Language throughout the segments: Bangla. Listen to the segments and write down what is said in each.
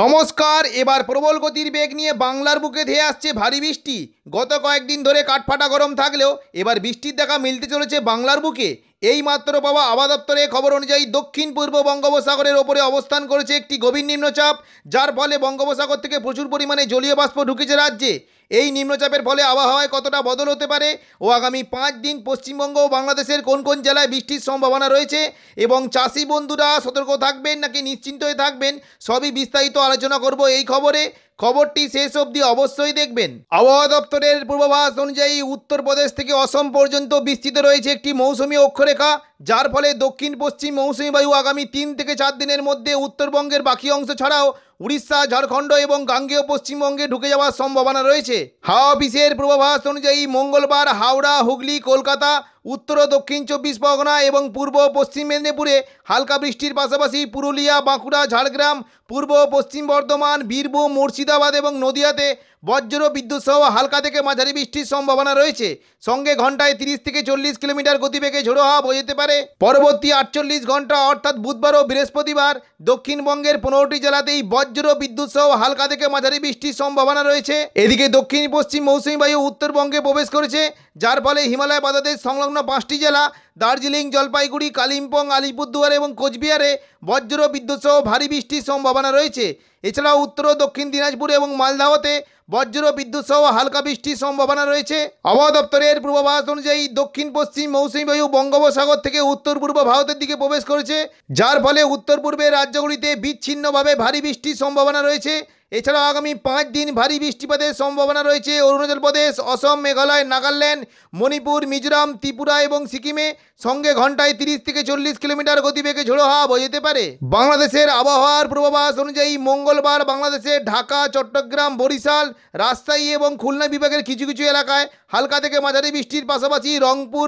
নমস্কার এবার প্রবল গতির বেগ নিয়ে বাংলার বুকে ধেয়ে আসছে ভারী বৃষ্টি গত কয়েকদিন ধরে কাঠফাটা গরম থাকলেও এবার বৃষ্টির দেখা মিলতে চলেছে বাংলার বুকে এই মাত্র পাওয়া আবহাওয়া দপ্তরের খবর অনুযায়ী দক্ষিণ পূর্ব বঙ্গোপসাগরের ওপরে অবস্থান করেছে একটি গভীর নিম্নচাপ যার ফলে বঙ্গোপসাগর থেকে প্রচুর পরিমাণে জলীয় বাষ্প ঢুকেছে রাজ্যে এই নিম্নচাপের ফলে আবহাওয়ায় কতটা বদল হতে পারে ও আগামী পাঁচ দিন পশ্চিমবঙ্গ ও বাংলাদেশের কোন কোন জেলায় বৃষ্টির সম্ভাবনা রয়েছে এবং চাষি বন্ধুরা সতর্ক থাকবেন নাকি নিশ্চিন্ত হয়ে থাকবেন সবই বিস্তারিত আলোচনা করব এই খবরে খবরটি শেষ অবধি অবশ্যই দেখবেন আবহাওয়া দপ্তরের পূর্বাভাস অনুযায়ী উত্তরপ্রদেশ থেকে অসম পর্যন্ত বিস্তৃত রয়েছে একটি মৌসুমী অক্ষরেখা যার ফলে দক্ষিণ পশ্চিম মৌসুমি বায়ু আগামী তিন থেকে চার দিনের মধ্যে উত্তরবঙ্গের বাকি অংশ ছাড়াও উড়িষ্যা ঝাড়খণ্ড এবং গাঙ্গেয় পশ্চিমবঙ্গে ঢুকে যাওয়ার সম্ভাবনা রয়েছে হাওয়া অফিসের পূর্বাভাস অনুযায়ী মঙ্গলবার হাওড়া হুগলি কলকাতা উত্তর ও দক্ষিণ চব্বিশ পরগনা এবং পূর্ব পশ্চিম মেদিনীপুরে হালকা বৃষ্টির পাশাপাশি পুরুলিয়া বাঁকুড়া ঝাড়গ্রাম পূর্ব পশ্চিম বর্ধমান বীরভূম মুর্শিদাবাদ এবং নদিয়াতে বজ্র বিদ্যুৎ সহ হালকা থেকে মাঝারি বৃষ্টির সম্ভাবনা রয়েছে সঙ্গে ঘন্টায় তিরিশ থেকে চল্লিশ কিলোমিটার গতিবেগে ঝোড়ো হাওয়া বোঝাতে পারে পরবর্তী আটচল্লিশ ঘন্টা অর্থাৎ বুধবার ও বৃহস্পতিবার দক্ষিণবঙ্গের পনেরোটি জেলাতেই বজ্র বিদ্যুৎ সহ হালকা থেকে মাঝারি বৃষ্টির সম্ভাবনা রয়েছে এদিকে দক্ষিণ পশ্চিম মৌসুমী বায়ু উত্তরবঙ্গে প্রবেশ করেছে যার ফলে হিমালয় বাদাদের সংলগ্ন পাঁচটি জেলা দার্জিলিং জলপাইগুড়ি কালিম্পং আলিপুরদুয়ার এবং কোচবিহারে বজ্র বিদ্যুৎসহ ভারী বৃষ্টির সম্ভাবনা রয়েছে এছাড়াও উত্তর ও দক্ষিণ দিনাজপুর এবং মালদাহতে বজ্র বিদ্যুৎসহ হালকা বৃষ্টির সম্ভাবনা রয়েছে আবহাওয়া দপ্তরের পূর্বাভাস অনুযায়ী দক্ষিণ পশ্চিম মৌসুমী বায়ু বঙ্গোপসাগর থেকে উত্তর পূর্ব ভারতের দিকে প্রবেশ করেছে যার ফলে উত্তর পূর্বের রাজ্যগুলিতে বিচ্ছিন্নভাবে ভারী বৃষ্টির সম্ভাবনা রয়েছে এছাড়াও আগামী পাঁচ দিন ভারী বৃষ্টিপাতের সম্ভাবনা রয়েছে অরুণাচল প্রদেশ অসম মেঘালয় নাগাল্যান্ড মণিপুর মিজোরাম ত্রিপুরা এবং সিকিমে সঙ্গে ঘন্টায় তিরিশ থেকে চল্লিশ কিলোমিটার গতিবেগে ঝোড়ো হাওয়া বয়ে যেতে পারে বাংলাদেশের আবহাওয়ার পূর্বাভাস অনুযায়ী মঙ্গলবার বাংলাদেশের ঢাকা চট্টগ্রাম বরিশাল রাজশাহী এবং খুলনা বিভাগের কিছু কিছু এলাকায় হালকা থেকে মাঝারি বৃষ্টির পাশাপাশি রংপুর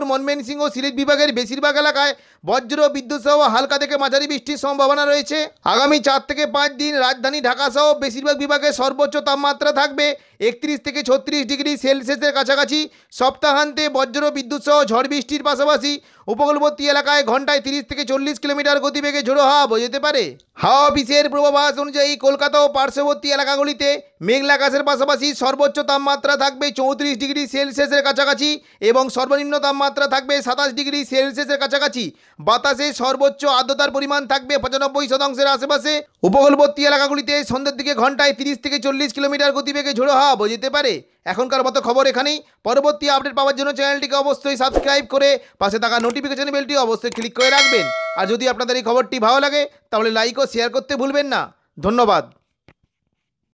ও সিলেট বিভাগের বেশিরভাগ এলাকায় বজ্র বিদ্যুৎ সহ হালকা থেকে মাঝারি বৃষ্টির সম্ভাবনা রয়েছে আগামী চার থেকে পাঁচ দিন রাজধানী ঢাকা সহ বেশিরভাগ যোগাযোগ বিভাগে সর্বোচ্চ তাপমাত্রা থাকবে একত্রিশ থেকে ছত্রিশ ডিগ্রি সেলসিয়াসের কাছাকাছি সপ্তাহান্তে বজ্র বিদ্যুৎ সহ ঝড় বৃষ্টির পাশাপাশি উপকূলবর্তী এলাকায় ঘন্টায় তিরিশ থেকে চল্লিশ কিলোমিটার গতিবেগে ঝোড়ো হাওয়া বয়ে যেতে পারে হাওয়া অফিসের পূর্বাভাস অনুযায়ী কলকাতা ও পার্শ্ববর্তী এলাকাগুলিতে মেঘলা আকাশের পাশাপাশি সর্বোচ্চ তাপমাত্রা থাকবে চৌত্রিশ ডিগ্রি সেলসিয়াসের কাছাকাছি এবং সর্বনিম্ন তাপমাত্রা থাকবে সাতাশ ডিগ্রি সেলসিয়াসের কাছাকাছি বাতাসে সর্বোচ্চ আর্দ্রতার পরিমাণ থাকবে পঁচানব্বই শতাংশের আশেপাশে উপকূলবর্তী এলাকাগুলিতে সন্ধ্যের দিকে ঘন্টায় তিরিশ থেকে চল্লিশ কিলোমিটার গতিবেগে ঝোড়ো হাওয়া বোঝতে পারে এখনকার মতো খবর এখানেই পরবর্তী আপডেট পাওয়ার জন্য চ্যানেলটিকে অবশ্যই সাবস্ক্রাইব করে পাশে থাকা নোটিফিকেশন বেলটি অবশ্যই ক্লিক করে রাখবেন আর যদি আপনাদের এই খবরটি ভালো লাগে তাহলে লাইক ও শেয়ার করতে ভুলবেন না ধন্যবাদ